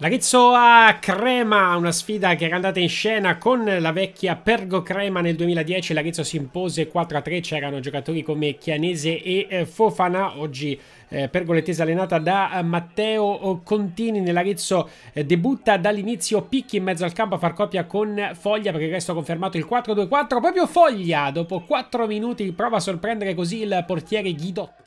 L'Arezzo a Crema, una sfida che era andata in scena con la vecchia Pergo Crema nel 2010, l'Arezzo si impose 4-3, c'erano giocatori come Chianese e eh, Fofana, oggi eh, pergolettese allenata da eh, Matteo eh, Contini nell'Arezzo eh, debutta dall'inizio Picchi in mezzo al campo a far coppia con Foglia perché il resto ha confermato il 4-2-4 proprio Foglia dopo 4 minuti prova a sorprendere così il portiere Ghidotto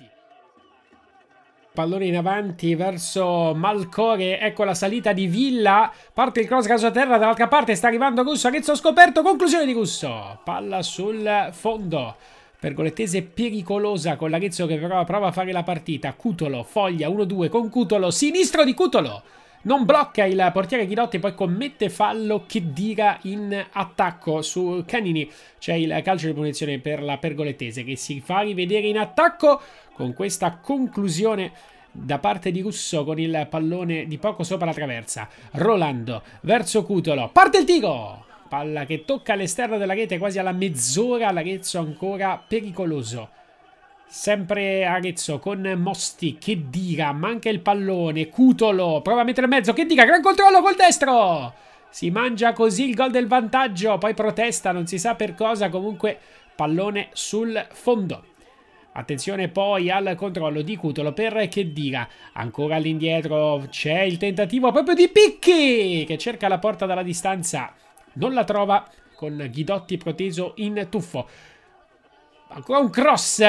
Pallone in avanti verso Malcore, ecco la salita di Villa, parte il cross caso a terra, dall'altra parte sta arrivando Gusso, Arezzo scoperto, conclusione di Gusso, palla sul fondo. Pergolettese pericolosa con l'Arezzo che però prova a fare la partita. Cutolo, foglia 1-2 con Cutolo, sinistro di Cutolo non blocca il portiere Ghilotti, poi commette fallo che dica in attacco su Canini. C'è il calcio di punizione per la pergolettese che si fa rivedere in attacco con questa conclusione da parte di Russo con il pallone di poco sopra la traversa. Rolando verso Cutolo. Parte il tiro! Palla che tocca all'esterno della rete quasi alla mezz'ora. L'Arezzo ancora pericoloso. Sempre Arezzo con Mosti, che diga, manca il pallone, Cutolo, prova a mettere in mezzo, che diga, gran controllo col destro! Si mangia così il gol del vantaggio, poi protesta, non si sa per cosa, comunque pallone sul fondo. Attenzione poi al controllo di Cutolo per che diga. Ancora all'indietro c'è il tentativo proprio di Picchi che cerca la porta dalla distanza. Non la trova con Ghidotti proteso in tuffo. Ancora un cross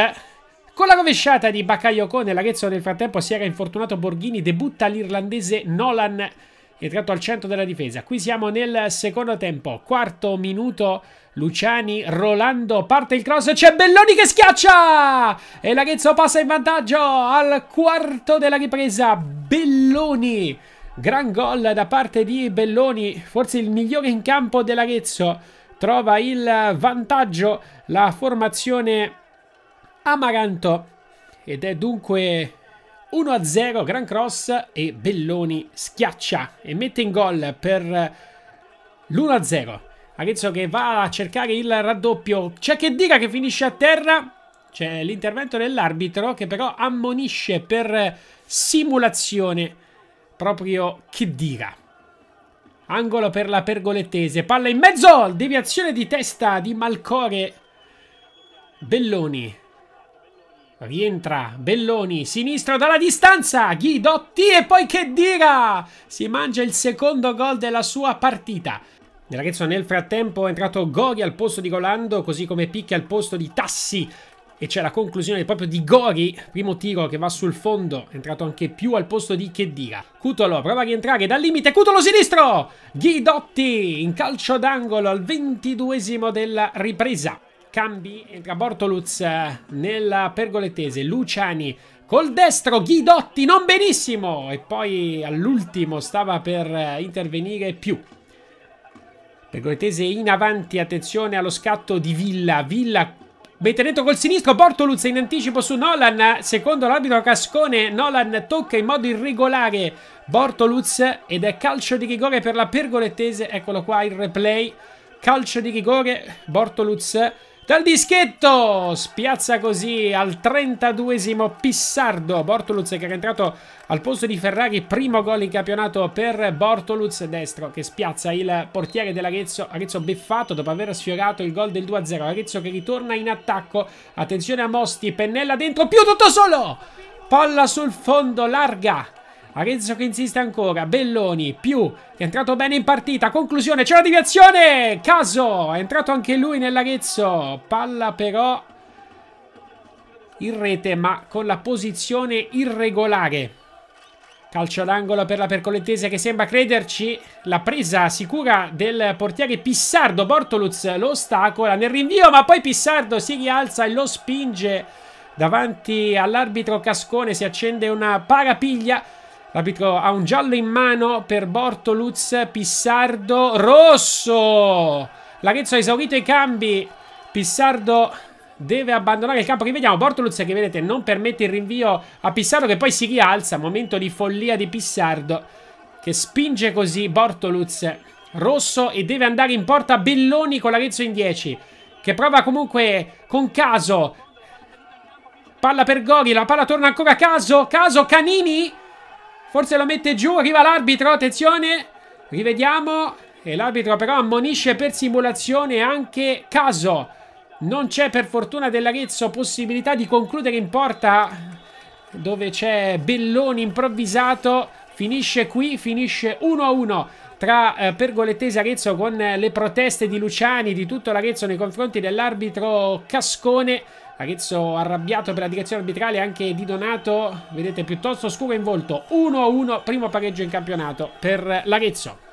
con la rovesciata di Bakayoko nell'Arezzo nel frattempo si era infortunato Borghini, debutta l'irlandese Nolan entrato al centro della difesa. Qui siamo nel secondo tempo, quarto minuto Luciani, Rolando, parte il cross, c'è Belloni che schiaccia! E l'Arezzo passa in vantaggio al quarto della ripresa, Belloni! Gran gol da parte di Belloni, forse il migliore in campo dell'Arezzo. Trova il vantaggio la formazione Amaranto ed è dunque 1-0 Gran Cross e Belloni schiaccia e mette in gol per l'1-0. Arezzo che va a cercare il raddoppio, c'è che dica che finisce a terra, c'è l'intervento dell'arbitro che però ammonisce per simulazione proprio che dica. Angolo per la pergolettese, palla in mezzo, deviazione di testa di Malcore. Belloni Rientra Belloni, sinistro dalla distanza, Ghidotti e poi che dira! Si mangia il secondo gol della sua partita. Nella nel frattempo è entrato Gori al posto di Golando, così come Picchi al posto di Tassi. E c'è la conclusione proprio di Gori, primo tiro che va sul fondo, è entrato anche più al posto di Chedira. Cutolo prova a rientrare dal limite, Cutolo sinistro! Ghidotti in calcio d'angolo al ventiduesimo della ripresa cambi, tra Bortoluz eh, nella pergolettese, Luciani col destro, Ghidotti non benissimo e poi all'ultimo stava per eh, intervenire più. Pergolettese in avanti, attenzione allo scatto di Villa, Villa mette dentro col sinistro, Bortoluz in anticipo su Nolan, secondo l'arbitro Cascone Nolan tocca in modo irregolare Bortoluz ed è calcio di rigore per la pergolettese, eccolo qua il replay, calcio di rigore, Bortoluz dal dischetto! Spiazza così al 32esimo Pissardo. Bortoluz che era entrato al posto di Ferrari. Primo gol in campionato per Bortoluz destro che spiazza il portiere dell'Arezzo. Arezzo beffato dopo aver sfiorato il gol del 2-0. Arezzo che ritorna in attacco. Attenzione a Mosti. Pennella dentro. Più tutto solo! Palla sul fondo larga Arezzo che insiste ancora, Belloni più, che è entrato bene in partita, conclusione, c'è la deviazione, Caso, è entrato anche lui nell'Arezzo, palla però in rete ma con la posizione irregolare. Calcio d'angolo per la percolettese che sembra crederci. La presa sicura del portiere Pissardo. Bortoluz lo ostacola nel rinvio, ma poi Pissardo si rialza e lo spinge davanti all'arbitro Cascone. Si accende una parapiglia. L'arbitro ha un giallo in mano per Bortoluz, Pissardo, rosso! L'Arezzo ha esaurito i cambi, Pissardo deve abbandonare il campo. Che vediamo, Bortoluz che vedete non permette il rinvio a Pissardo che poi si rialza, momento di follia di Pissardo che spinge così Bortoluz rosso e deve andare in porta Belloni con l'Arezzo in 10 che prova comunque con caso palla per Gori, la palla torna ancora a caso, caso Canini Forse lo mette giù, arriva l'arbitro, attenzione. Rivediamo. E l'arbitro però ammonisce per simulazione anche Caso. Non c'è per fortuna dell'Arezzo possibilità di concludere in porta dove c'è Belloni improvvisato. Finisce qui, finisce 1-1 tra eh, Pergolettese Arezzo con eh, le proteste di Luciani, di tutto l'Arezzo nei confronti dell'arbitro Cascone. Arezzo arrabbiato per la direzione arbitrale anche di Donato, vedete piuttosto scuro in volto, 1-1, primo pareggio in campionato per l'Arezzo.